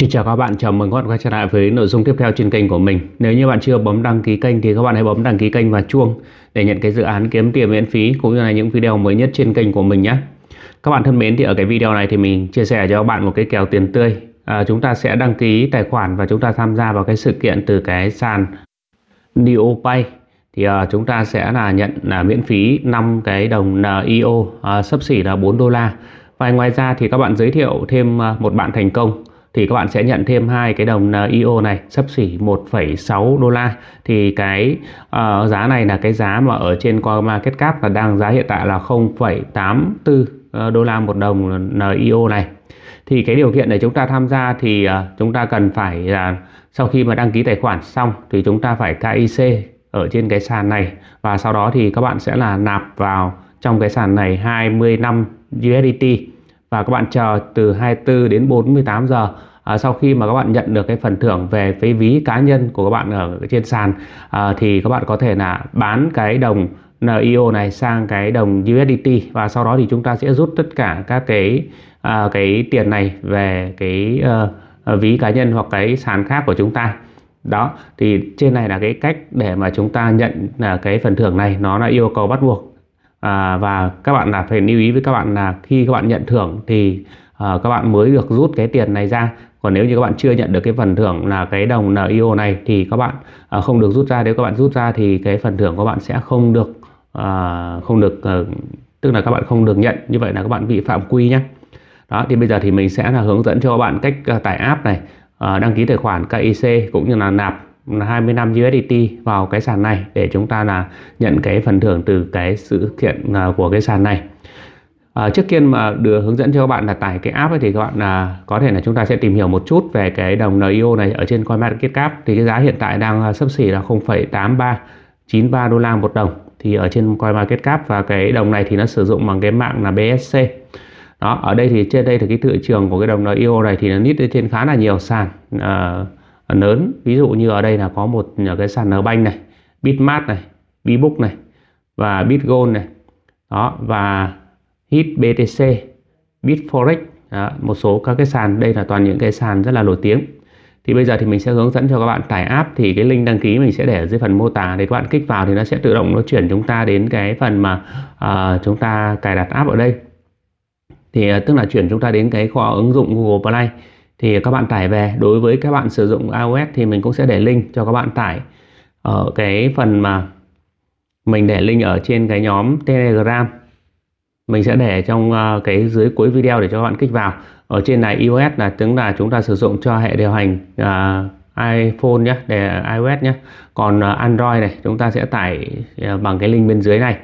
Xin chào các bạn, chào mừng các bạn quay trở lại với nội dung tiếp theo trên kênh của mình. Nếu như bạn chưa bấm đăng ký kênh thì các bạn hãy bấm đăng ký kênh và chuông để nhận cái dự án kiếm tiền miễn phí cũng như là những video mới nhất trên kênh của mình nhé. Các bạn thân mến thì ở cái video này thì mình chia sẻ cho các bạn một cái kèo tiền tươi. À, chúng ta sẽ đăng ký tài khoản và chúng ta tham gia vào cái sự kiện từ cái sàn DioPay thì uh, chúng ta sẽ là nhận là miễn phí 5 cái đồng NIO uh, à, sấp xỉ là 4 đô la. Và ngoài ra thì các bạn giới thiệu thêm à, một bạn thành công thì các bạn sẽ nhận thêm hai cái đồng à, IO này sấp xỉ 1,6 đô la thì cái uh, giá này là cái giá mà ở trên coin market cap là đang giá hiện tại là 0,84 ờ, đô la một đồng NIO này thì cái điều kiện để chúng ta tham gia thì uh, chúng ta cần phải là uh, sau khi mà đăng ký tài khoản xong thì chúng ta phải KIC ở trên cái sàn này và sau đó thì các bạn sẽ là nạp vào trong cái sàn này 25 USDT và các bạn chờ từ 24 đến 48 giờ à, sau khi mà các bạn nhận được cái phần thưởng về cái ví cá nhân của các bạn ở trên sàn à, thì các bạn có thể là bán cái đồng NIO này sang cái đồng USDT và sau đó thì chúng ta sẽ rút tất cả các cái à, cái tiền này về cái à, ví cá nhân hoặc cái sàn khác của chúng ta đó thì trên này là cái cách để mà chúng ta nhận là cái phần thưởng này nó là yêu cầu bắt buộc à, và các bạn là phải lưu ý với các bạn là khi các bạn nhận thưởng thì à, các bạn mới được rút cái tiền này ra còn nếu như các bạn chưa nhận được cái phần thưởng là cái đồng NIO này thì các bạn à, không được rút ra nếu các bạn rút ra thì cái phần thưởng của bạn sẽ không được à, không được à, tức là các bạn không được nhận như vậy là các bạn vi phạm quy nhé đó thì bây giờ thì mình sẽ là hướng dẫn cho các bạn cách à, tải app này ờ, đăng ký tài khoản KIC cũng như là nạp năm USDT vào cái sàn này để chúng ta là nhận cái phần thưởng từ cái sự kiện à, của cái sàn này À, trước tiên mà đưa hướng dẫn cho các bạn là tải cái app ấy thì các bạn là có thể là chúng ta sẽ tìm hiểu một chút về cái đồng NIO này ở trên CoinMarketCap thì cái giá hiện tại đang à, sấp xỉ là 0,8393 đô la một đồng thì ở trên CoinMarketCap và cái đồng này thì nó sử dụng bằng cái mạng là BSC đó ở đây thì trên đây thì cái thị trường của cái đồng NIO này thì nó nít lên trên khá là nhiều sàn uh, Ờ, lớn ví dụ như ở đây là có một ờ, cái sàn nở banh này bitmart này bibook này và bitgold này đó và hit btc bitforex đó, một số các cái sàn đây là toàn những cái sàn rất là nổi tiếng thì bây giờ thì mình sẽ hướng dẫn cho các bạn tải app thì cái link đăng ký mình sẽ để ở dưới phần mô tả để các bạn kích vào thì nó sẽ tự động nó chuyển chúng ta đến cái phần mà uh, chúng ta cài đặt app ở đây thì uh, tức là chuyển chúng ta đến cái kho ứng dụng Google Play thì các bạn tải về đối với các bạn sử dụng iOS thì mình cũng sẽ để link cho các bạn tải ở cái phần mà mình để link ở trên cái nhóm Telegram mình sẽ để trong ờ, cái dưới cuối video để cho các bạn kích vào ở trên này iOS là tức là chúng ta sử dụng cho hệ điều hành ờ, iPhone nhé để iOS nhé còn ờ, Android này chúng ta sẽ tải bằng cái link bên dưới này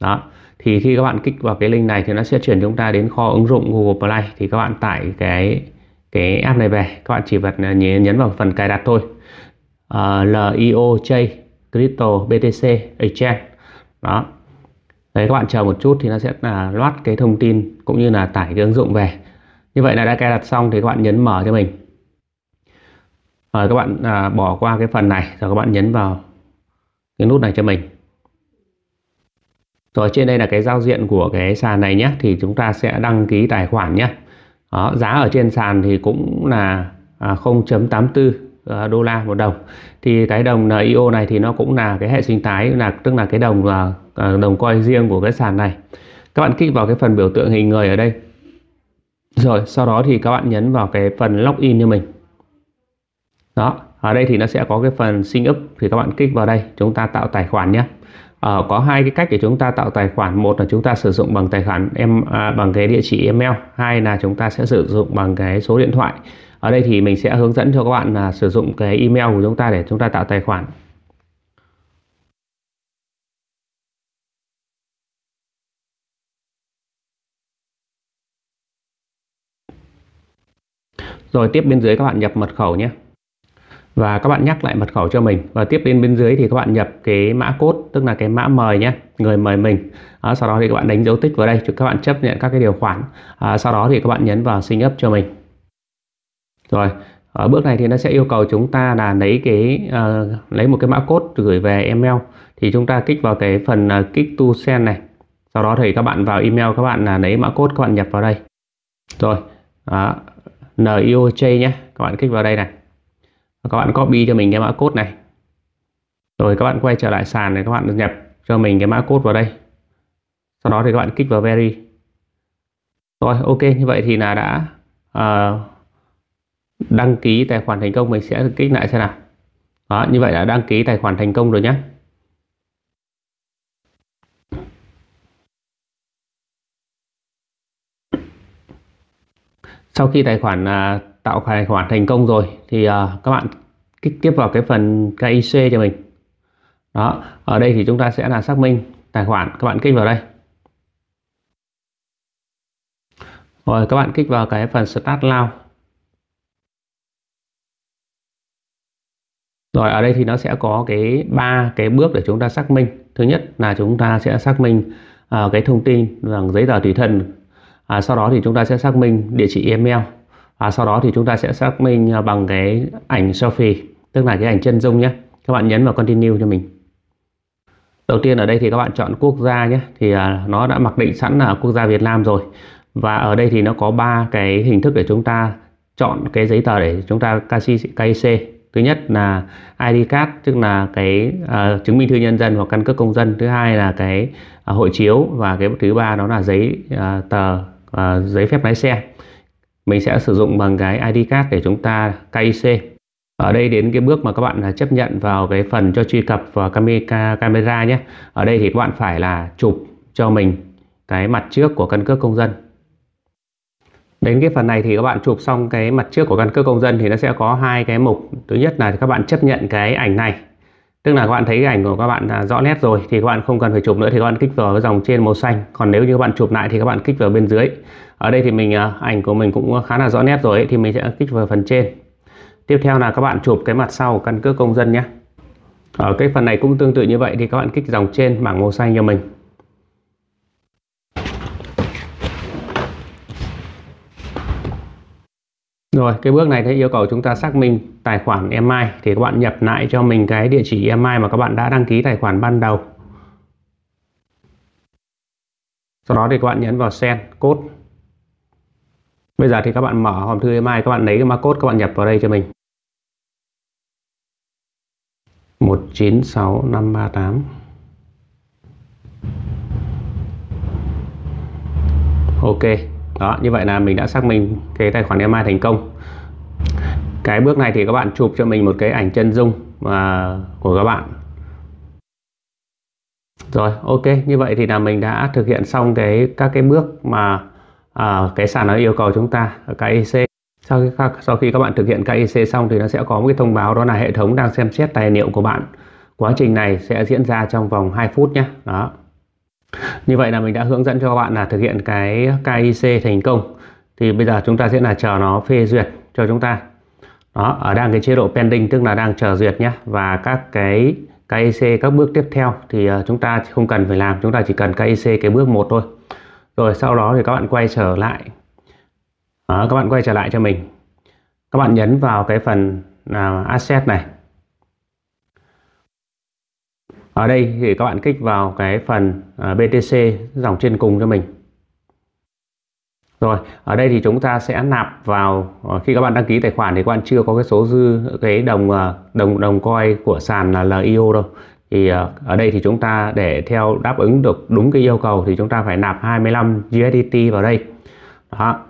đó thì khi các bạn kích vào cái link này thì nó sẽ chuyển chúng ta đến kho ứng dụng Google Play thì các bạn tải cái cái app này về các bạn chỉ vật ờ, nhấn vào phần cài đặt thôi uh, ờ, LIOJ Crypto BTC Exchange đó đấy các bạn chờ một chút thì nó sẽ là loát cái thông tin cũng như là tải cái ứng dụng về như vậy là đã cài đặt xong thì các bạn nhấn mở cho mình rồi các bạn à, bỏ qua cái phần này rồi các bạn nhấn vào cái nút này cho mình rồi trên đây là cái giao diện của cái sàn này nhé thì chúng ta sẽ đăng ký tài khoản nhé đó, giá ở trên sàn thì cũng là 0.84 à, à, đô la một đồng thì cái đồng NIO này thì nó cũng là cái hệ sinh thái là tức là cái đồng là à, đồng coi riêng của cái sàn này các bạn kích vào cái phần biểu tượng hình người ở đây rồi sau đó thì các bạn nhấn vào cái phần login như mình đó ở đây thì nó sẽ có cái phần sign up thì các bạn kích vào đây chúng ta tạo tài khoản nhé uh, có hai cái cách để chúng ta tạo tài khoản một là chúng ta sử dụng bằng tài khoản em uh, bằng cái địa chỉ email hai là chúng ta sẽ sử dụng bằng cái số điện thoại ở đây thì mình sẽ hướng dẫn cho các bạn là sử dụng cái email của chúng ta để chúng ta tạo tài khoản rồi tiếp bên dưới các bạn nhập mật khẩu nhé và các bạn nhắc lại mật khẩu cho mình và tiếp đến bên dưới thì các bạn nhập cái mã cốt tức là cái mã mời nhé người mời mình à, sau đó thì các bạn đánh dấu tích vào đây cho các bạn chấp nhận các cái điều khoản à, sau đó thì các bạn nhấn vào sign up cho mình rồi ở bước này thì nó sẽ yêu cầu chúng ta là lấy cái uh, lấy một cái mã cốt gửi về email thì chúng ta kích vào cái phần uh, kích to send này sau đó thì các bạn vào email các bạn là lấy mã cốt các bạn nhập vào đây rồi đó, NIOJ nhé các bạn kích vào đây này các bạn copy cho mình cái mã code này rồi các bạn quay trở lại sàn này, các bạn nhập cho mình cái mã code vào đây sau đó thì các bạn kích vào vary rồi ok như vậy thì là đã uh, đăng ký tài khoản thành công mình sẽ kích lại xem nào đó, như vậy đã đăng ký tài khoản thành công rồi nhé sau khi tài khoản uh, tạo tài khoản thành công rồi thì à, các bạn kích tiếp vào cái phần KIC cho mình đó ở đây thì chúng ta sẽ là xác minh tài khoản các bạn kích vào đây rồi các bạn kích vào cái phần Start Now Rồi ở đây thì nó sẽ có cái ba cái bước để chúng ta xác minh. Thứ nhất là chúng ta sẽ xác minh uh, cái thông tin rằng à, giấy tờ tùy thân. À, sau đó thì chúng ta sẽ xác minh địa chỉ email à, sau đó thì chúng ta sẽ xác minh à, bằng cái ảnh selfie tức là cái ảnh chân dung nhé các bạn nhấn vào continue cho mình đầu tiên ở đây thì các bạn chọn quốc gia nhé thì à, nó đã mặc định sẵn là quốc gia Việt Nam rồi và ở đây thì nó có ba cái hình thức để chúng ta chọn cái giấy tờ để chúng ta KIC thứ nhất là ID card tức là cái uh, chứng minh thư nhân dân hoặc căn cước công dân thứ hai là cái uh, hộ chiếu và cái thứ ba đó là giấy uh, tờ uh, giấy phép lái xe mình sẽ sử dụng bằng cái ID card để chúng ta KIC ở đây đến cái bước mà các bạn à, chấp nhận vào cái phần cho truy cập vào camera camera nhé ở đây thì các bạn phải là chụp cho mình cái mặt trước của căn cước công dân đến cái phần này thì các bạn chụp xong cái mặt trước của căn cước công dân thì nó sẽ có hai cái mục thứ nhất là các bạn chấp nhận cái ảnh này tức là các bạn thấy cái ảnh của các bạn à, rõ nét rồi thì các bạn không cần phải chụp nữa thì các bạn kích vào cái dòng trên màu xanh còn nếu như các bạn chụp lại thì các bạn kích vào bên dưới ở đây thì mình à, ảnh của mình cũng khá là rõ nét rồi thì mình sẽ kích vào phần trên tiếp theo là các bạn chụp cái mặt sau căn cước công dân nhé ở cái phần này cũng tương tự như vậy thì các bạn kích dòng trên bảng màu xanh cho mình Rồi, cái bước này thì yêu cầu chúng ta xác minh tài khoản EMI thì các bạn nhập lại cho mình cái địa chỉ EMI mà các bạn đã đăng ký tài khoản ban đầu. Sau đó thì các bạn nhấn vào send code. Bây giờ thì các bạn mở hòm thư EMI, các bạn lấy cái mã code các bạn nhập vào đây cho mình. 196538. Ok đó như vậy là mình đã xác minh cái tài khoản MI thành công cái bước này thì các bạn chụp cho mình một cái ảnh chân dung mà của các bạn rồi ok như vậy thì là mình đã thực hiện xong cái các cái bước mà à, cái sàn nó yêu cầu chúng ta ở KIC sau khi, sau khi các bạn thực hiện KIC xong thì nó sẽ có một cái thông báo đó là hệ thống đang xem xét tài liệu của bạn quá trình này sẽ diễn ra trong vòng 2 phút nhé đó như vậy là mình đã hướng dẫn cho các bạn là thực hiện cái KIC thành công. Thì bây giờ chúng ta sẽ là chờ nó phê duyệt cho chúng ta. Đó, ở đang cái chế độ pending tức là đang chờ duyệt nhé. Và các cái KIC các bước tiếp theo thì ờ, chúng ta không cần phải làm, chúng ta chỉ cần KIC cái bước 1 thôi. Rồi sau đó thì các bạn quay trở lại. Đó, các bạn quay trở lại cho mình. Các bạn nhấn vào cái phần uh, asset này ở đây thì các bạn kích vào cái phần à, BTC dòng trên cùng cho mình rồi ở đây thì chúng ta sẽ nạp vào ờ, khi các bạn đăng ký tài khoản thì các bạn chưa có cái số dư cái đồng ờ, đồng đồng coi của sàn là LIO đâu thì ờ, ở đây thì chúng ta để theo đáp ứng được đúng cái yêu cầu thì chúng ta phải nạp 25 USDT vào đây đó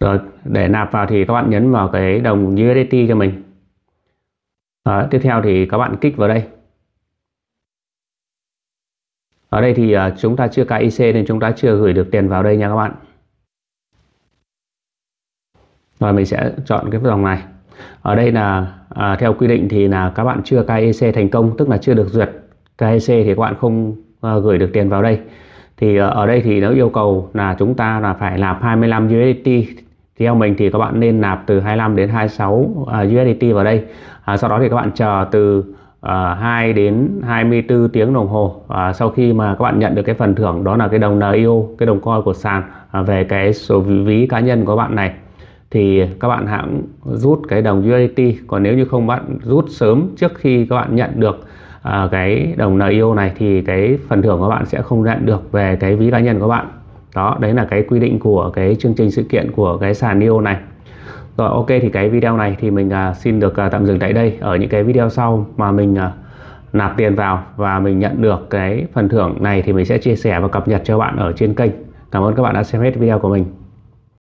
rồi để nạp vào thì các bạn nhấn vào cái đồng USDT cho mình Đấy, tiếp theo thì các bạn kích vào đây ở đây thì à, chúng ta chưa KIC nên chúng ta chưa gửi được tiền vào đây nha các bạn rồi mình sẽ chọn cái dòng này ở đây là à, theo quy định thì là các bạn chưa KEC thành công tức là chưa được duyệt KEC thì các bạn không à, gửi được tiền vào đây thì à, ở đây thì nó yêu cầu là chúng ta là phải nạp 25 USDT theo mình thì các bạn nên nạp từ 25 đến 26 à, USDT vào đây à, sau đó thì các bạn chờ từ uh, à, 2 đến 24 tiếng đồng hồ à, sau khi mà các bạn nhận được cái phần thưởng đó là cái đồng NIO cái đồng coin của sàn à, về cái số ví cá nhân của bạn này thì các bạn hãng rút cái đồng USDT còn nếu như không bạn rút sớm trước khi các bạn nhận được uh, cái đồng NIO này thì cái phần thưởng của bạn sẽ không nhận được về cái ví cá nhân của bạn đó đấy là cái quy định của cái chương trình sự kiện của cái sàn NIO này rồi ok thì cái video này thì mình uh, xin được uh, tạm dừng tại đây ở những cái video sau mà mình uh, nạp tiền vào và mình nhận được cái phần thưởng này thì mình sẽ chia sẻ và cập nhật cho bạn ở trên kênh cảm ơn các bạn đã xem hết video của mình